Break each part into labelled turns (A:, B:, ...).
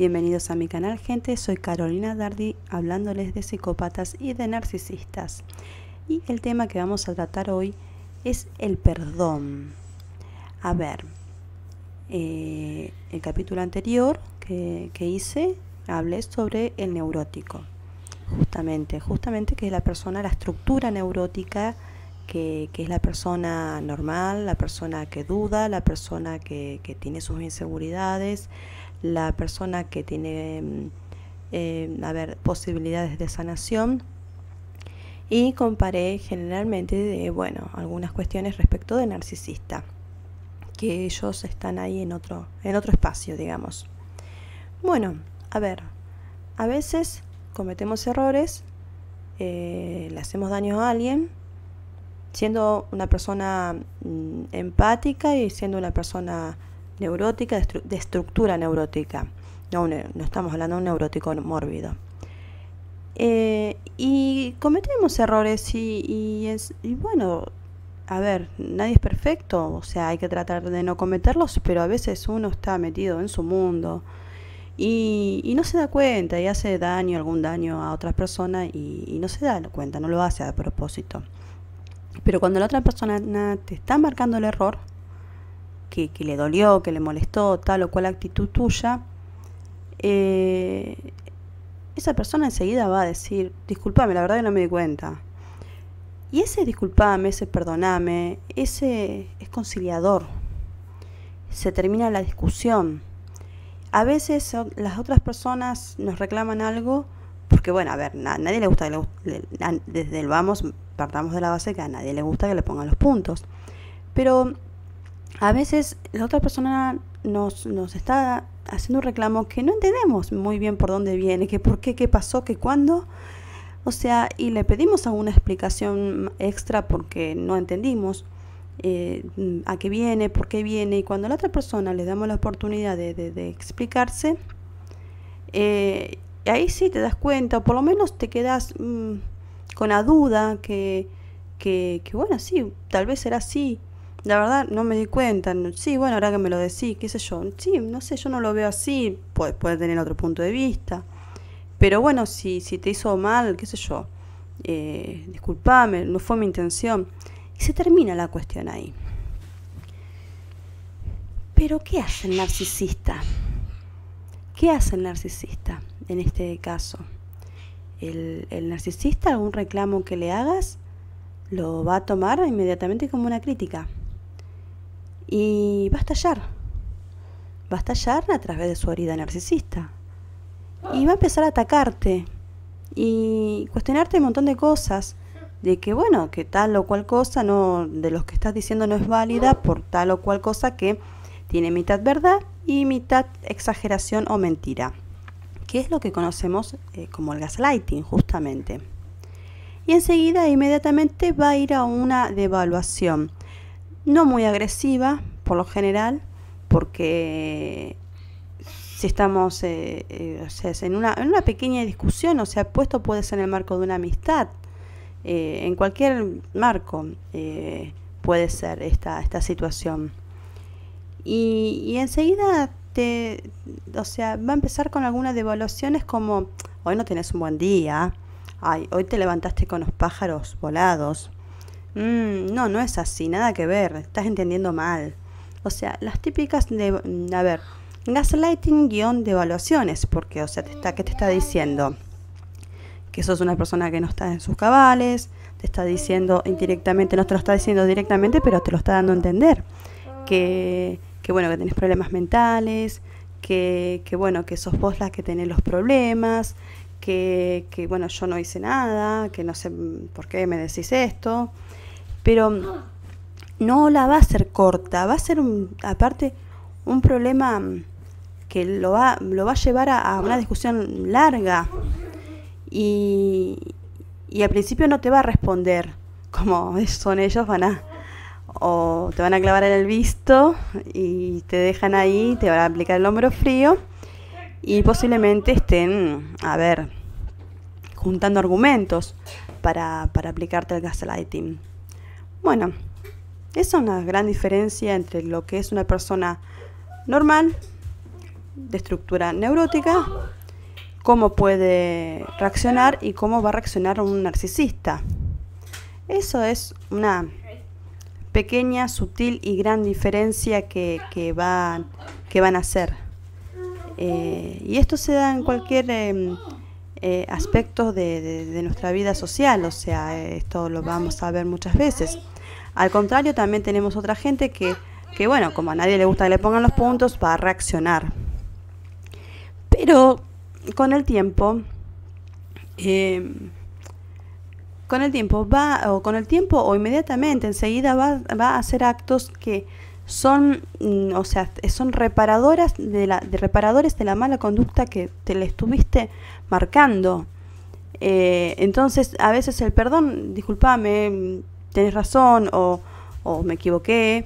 A: Bienvenidos a mi canal gente, soy Carolina Dardi hablándoles de psicópatas y de narcisistas. Y el tema que vamos a tratar hoy es el perdón. A ver, eh, el capítulo anterior que, hice hablé sobre el neurótico. Justamente, justamente que es la persona, la estructura neurótica que, es la persona normal, la persona que duda, la persona que, que tiene sus inseguridades, la persona que tiene mm, eh, a ver, posibilidades de sanación y comparé generalmente de, bueno, algunas cuestiones respecto de narcisista, que ellos están ahí en otro, en otro espacio, digamos. Bueno, a ver, a veces cometemos errores, eh, le hacemos daño a alguien, siendo una persona mm, empática y siendo una persona neurótica, de, estructura neurótica. No, estamos hablando de un neurótico mórbido. Eh, y cometemos errores y, es, bueno, a ver, nadie es perfecto, o sea, hay que tratar de no cometerlos, pero a veces uno está metido en su mundo y, no se da cuenta y hace daño, algún daño a otras personas y, y, no se da cuenta, no lo hace a propósito. Pero cuando la otra persona te está marcando el error, que, le dolió, que le molestó, tal o cual actitud tuya, eh, esa persona enseguida va a decir, disculpame, la verdad que no me di cuenta. Y ese disculpame, ese perdoname, ese es conciliador. Se termina la discusión. A veces las otras personas nos reclaman algo porque, bueno, a ver, nadie le gusta desde el vamos, partamos de la base que a nadie le gusta que le pongan los puntos. Pero a veces la otra persona nos, nos está haciendo un reclamo que no entendemos muy bien por dónde viene, que por qué, qué pasó, qué cuándo. O sea, y le pedimos alguna explicación extra porque no entendimos eh, a qué viene, por qué viene. Y cuando a la otra persona le damos la oportunidad de, explicarse, eh, ahí sí te das cuenta, o por lo menos te quedas mm, con la duda que, que, que, bueno, sí, tal vez era así, la verdad no me di cuenta. Sí, bueno, ahora que me lo decís, qué sé yo. Sí, no sé, yo no lo veo así. Puede, puede tener otro punto de vista. Pero bueno, si, si te hizo mal, qué sé yo. Eh, disculpame, no fue mi intención. Y se termina la cuestión ahí. Pero ¿qué hace el narcisista? ¿Qué hace el narcisista en este caso? El, el narcisista, algún reclamo que le hagas, lo va a tomar inmediatamente como una crítica y va a estallar. Va a estallar a través de su herida narcisista. Y va a empezar a atacarte y cuestionarte un montón de cosas. De que, bueno, que tal o cual cosa no, de los que estás diciendo no es válida por tal o cual cosa que tiene mitad verdad y mitad exageración o mentira. Que es lo que conocemos eh, como el gaslighting, justamente. Y enseguida, inmediatamente, va a ir a una devaluación no muy agresiva por lo general, porque si estamos eh, eh, en, una, en, una, pequeña discusión, o sea, puesto puede ser en el marco de una amistad, eh, en cualquier marco puede ser esta, esta situación. Y, y, enseguida te, o sea, va a empezar con algunas devaluaciones como, hoy no tenés un buen día, hoy te levantaste con los pájaros volados, Mm, no, no es así, nada que ver, estás entendiendo mal. O sea, las típicas de, mm, a ver, gaslighting guión de evaluaciones, porque, o sea, te está, ¿qué te está diciendo? Que sos una persona que no está en sus cabales, te está diciendo indirectamente, no te lo está diciendo directamente, pero te lo está dando a entender. Que, que bueno, que tenés problemas mentales, que, que bueno, que sos vos la que tenés los problemas, que, que bueno, yo no hice nada, que no sé mm, por qué me decís esto pero no la va a ser corta, va a ser aparte un problema mm, que lo va, lo va a llevar a, una discusión larga y, y, al principio no te va a responder como son ellos, van a o te van a clavar en el visto y te dejan ahí, te van a aplicar el hombro frío y posiblemente estén, a ver, juntando argumentos para, para aplicarte el gaslighting. Bueno, esa es una gran diferencia entre lo que es una persona normal, de estructura neurótica, cómo puede reaccionar y cómo va a reaccionar un narcisista. Eso es una pequeña, sutil y gran diferencia que, que, van, a hacer. Eh, y esto se da en cualquier em, eh, aspecto de, de, nuestra vida social, o sea, esto lo vamos a ver muchas veces. Al contrario, también tenemos otra gente que, que, bueno, como a nadie le gusta que le pongan los puntos, va a reaccionar. Pero con el tiempo, em, con el tiempo va, o con el tiempo o inmediatamente, enseguida va, a hacer actos que son, mm, o sea, son reparadoras de reparadores de la mala conducta que te le estuviste marcando. Eh, entonces, a veces el perdón, disculpame, Tienes razón o, o me equivoqué.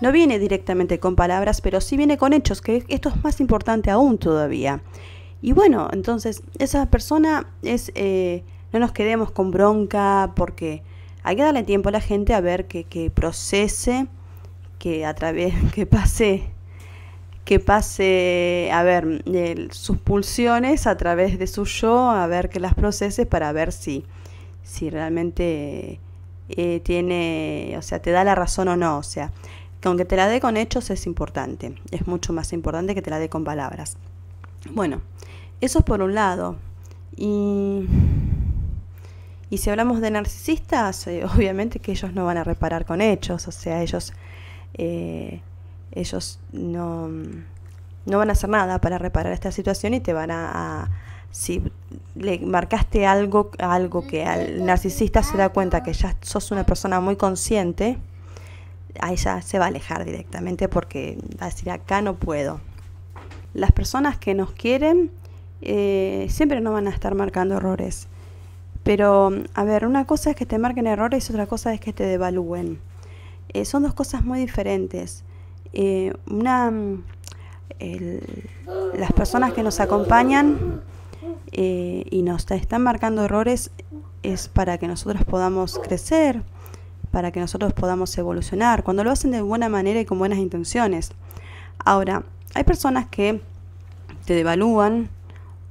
A: No viene directamente con palabras, pero sí viene con hechos, que esto es más importante aún todavía. Y bueno, entonces esa persona es, eh, no nos quedemos con bronca porque hay que darle tiempo a la gente a ver que, procese, que a través, que pase, que pase, a ver, sus pulsiones a través de su yo, a ver que las procese para ver si, si realmente... Eh, tiene, o sea, te da la razón o no, o sea, que aunque te la dé con hechos es importante, es mucho más importante que te la dé con palabras. Bueno, eso es por un lado. Y, y si hablamos de narcisistas, eh, obviamente que ellos no van a reparar con hechos, o sea, ellos, eh, ellos no, no, van a hacer nada para reparar esta situación y te van a si le marcaste algo, algo que al narcisista se da cuenta que ya sos una persona muy consciente, ahí ya se va a alejar directamente porque va a decir acá no puedo. Las personas que nos quieren eh, siempre no van a estar marcando errores. Pero, a ver, una cosa es que te marquen errores y otra cosa es que te devalúen. Eh, son dos cosas muy diferentes. Eh, una, las personas que nos acompañan eh, y nos están marcando errores es para que nosotros podamos crecer, para que nosotros podamos evolucionar, cuando lo hacen de buena manera y con buenas intenciones. Ahora, hay personas que te devalúan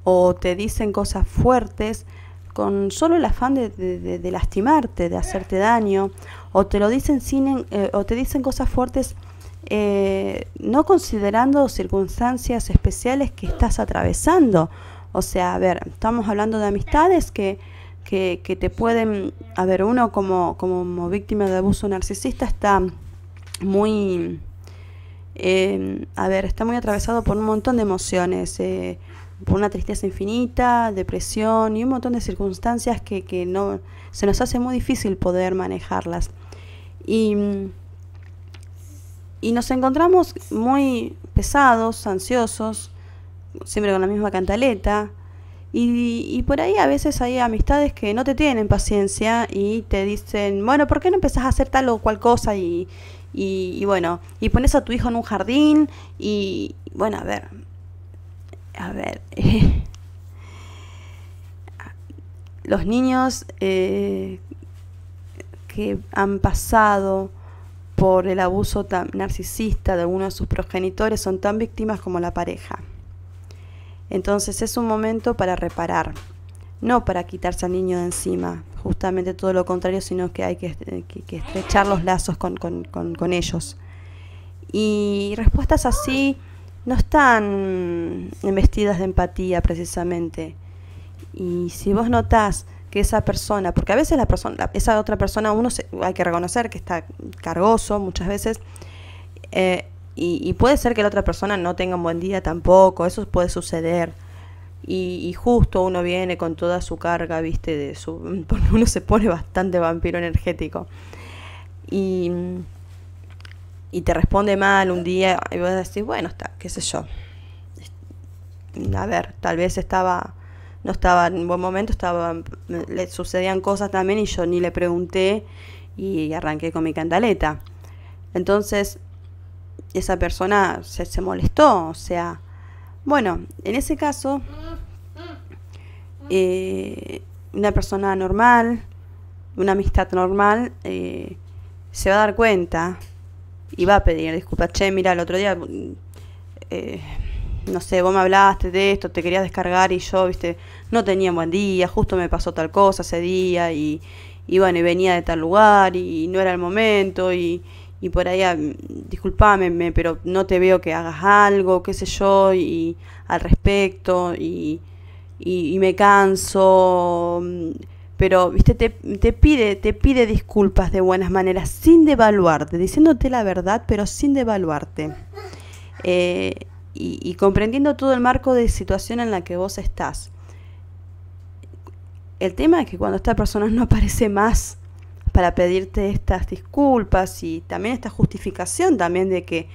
A: o te dicen cosas fuertes con solo el afán de, lastimarte, de hacerte daño, o te lo dicen sin, eh, o te dicen cosas fuertes eh, no considerando circunstancias especiales que estás atravesando o sea, a ver, estamos hablando de amistades que, te pueden, a ver, uno como, víctima de abuso narcisista está muy, eh, a ver, está muy atravesado por un montón de emociones, eh, por una tristeza infinita, depresión y un montón de circunstancias que, no, se nos hace muy difícil poder manejarlas. y nos encontramos muy pesados, ansiosos, siempre con la misma cantaleta. Y, por ahí a veces hay amistades que no te tienen paciencia y te dicen, bueno, ¿por qué no empezás a hacer tal o cual cosa? Y, bueno, y pones a tu hijo en un jardín y, bueno, a ver, a ver, los niños eh, que han pasado por el abuso tan narcisista de uno de sus progenitores son tan víctimas como la pareja. Entonces es un momento para reparar, no para quitarse al niño de encima, justamente todo lo contrario, sino que hay que, eh, estrechar los lazos con, ellos. Y respuestas así no están vestidas de empatía precisamente. Y si vos notás que esa persona, porque a veces la persona, esa otra persona, uno hay que reconocer que está cargoso muchas veces, eh, y, puede ser que la otra persona no tenga un buen día tampoco, eso puede suceder. Y, justo uno viene con toda su carga, viste, de su, uno se pone bastante vampiro energético. Y, y te responde mal un día y vos decís, bueno, está, qué sé yo. A ver, tal vez estaba, no estaba en buen momento, estaba, le sucedían cosas también y yo ni le pregunté y arranqué con mi cantaleta. Entonces, esa persona se, se molestó, o sea, bueno, en ese caso, eh, una persona normal, una amistad normal, eh, se va a dar cuenta y va a pedir disculpas. Che, mira, el otro día, eh, no sé, vos me hablaste de esto, te querías descargar y yo, viste, no tenía un buen día, justo me pasó tal cosa ese día y, y bueno, y venía de tal lugar y no era el momento y y por ahí, ah, disculpame, pero no te veo que hagas algo, qué sé yo, y al respecto, y, me canso, mm, pero, viste, te, pide, te pide disculpas de buenas maneras, sin devaluarte, diciéndote la verdad, pero sin devaluarte. Eh, y, y comprendiendo todo el marco de situación en la que vos estás. El tema es que cuando esta persona no aparece más, para pedirte estas disculpas y también esta justificación también de que,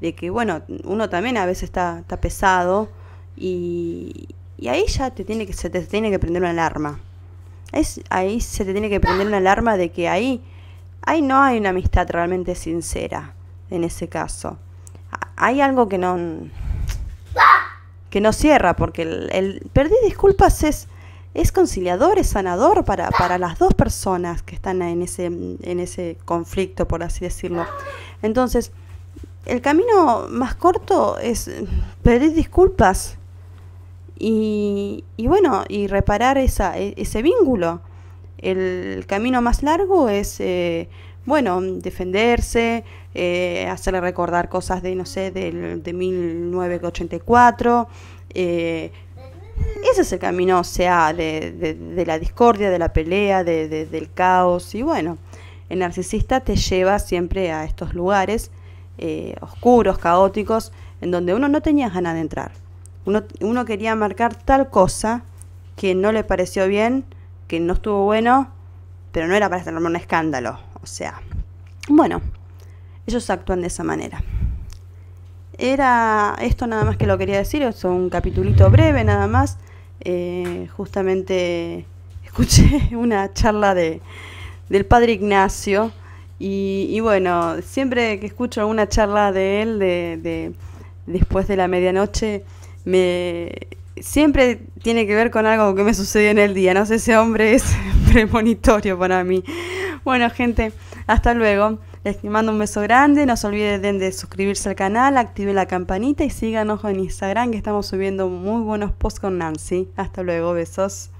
A: de que bueno, uno también a veces está, pesado y, y, ahí ya te tiene que, se te tiene que prender una alarma. Es, ahí se te tiene que prender una alarma de que ahí, ahí no hay una amistad realmente sincera en ese caso. Hay algo que no que no cierra, porque el, el, pedir disculpas es es conciliador, es sanador para, para las dos personas que están en ese, en ese conflicto, por así decirlo. Entonces, el camino más corto es pedir disculpas y, y bueno, y reparar esa, e, ese vínculo. El camino más largo es, eh, bueno, defenderse, eh, hacerle recordar cosas de, no sé, de 1984, eh, ese es el camino, o sea, de, la discordia, de la pelea, de, del caos. Y bueno, el narcisista te lleva siempre a estos lugares eh, oscuros, caóticos, en donde uno no tenía ganas de entrar. Uno, quería marcar tal cosa que no le pareció bien, que no estuvo bueno, pero no era para hacer un escándalo. O sea, bueno, ellos actúan de esa manera. Era esto nada más que lo quería decir, es un capitulito breve nada más. Eh, justamente escuché una charla de, del padre Ignacio y, bueno, siempre que escucho una charla de él de, después de la medianoche, me, siempre tiene que ver con algo que me sucedió en el día. No sé, ese hombre es premonitorio para mí. Bueno, gente, hasta luego. Les mando un beso grande, no se olviden de suscribirse al canal, activen la campanita y síganos en Instagram que estamos subiendo muy buenos posts con Nancy. Hasta luego, besos.